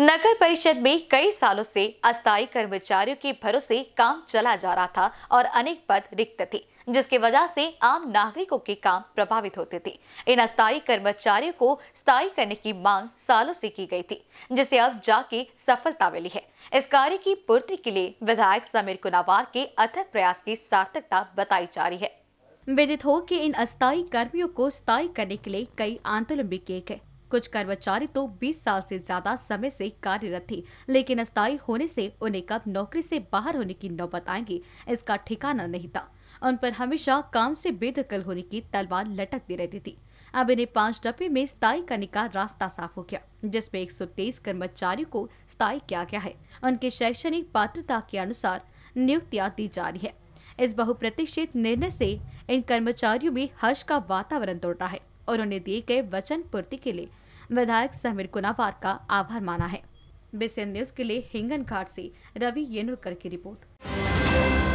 नगर परिषद में कई सालों से अस्थायी कर्मचारियों के भरोसे काम चला जा रहा था और अनेक पद रिक्त थे जिसकी वजह से आम नागरिकों के काम प्रभावित होते थे इन अस्थायी कर्मचारियों को स्थायी करने की मांग सालों से की गई थी जिसे अब जाके सफलता मिली है इस कार्य की पूर्ति के लिए विधायक समीर कुनावार के अथक प्रयास की सार्थकता बताई जा रही है विदित हो कि इन अस्थायी कर्मियों को स्थायी करने के लिए कई आंदोलन भी किए गए कुछ कर्मचारी तो 20 साल से ज्यादा समय से कार्यरत थे लेकिन अस्थायी होने से उन्हें कब नौकरी से बाहर होने की नौबत आएंगी इसका ठिकाना नहीं था उन पर हमेशा काम से बेदखल होने की तलवार लटकती रहती थी अब इन्हें पांच डब्बे में स्थायी करने का रास्ता साफ हो गया जिसमें एक कर्मचारियों को स्थायी किया गया है उनके शैक्षणिक पात्रता के अनुसार नियुक्तियां दी जा रही है इस बहुप्रतीक्षित निर्णय से इन कर्मचारियों में हर्ष का वातावरण दौड़ रहा है और उन्हें दिए गए वचन पूर्ति के लिए विधायक समीर कुनावार का आभार माना है बीसीएन न्यूज के लिए हिंगन घाट से रवि येनुरकर की रिपोर्ट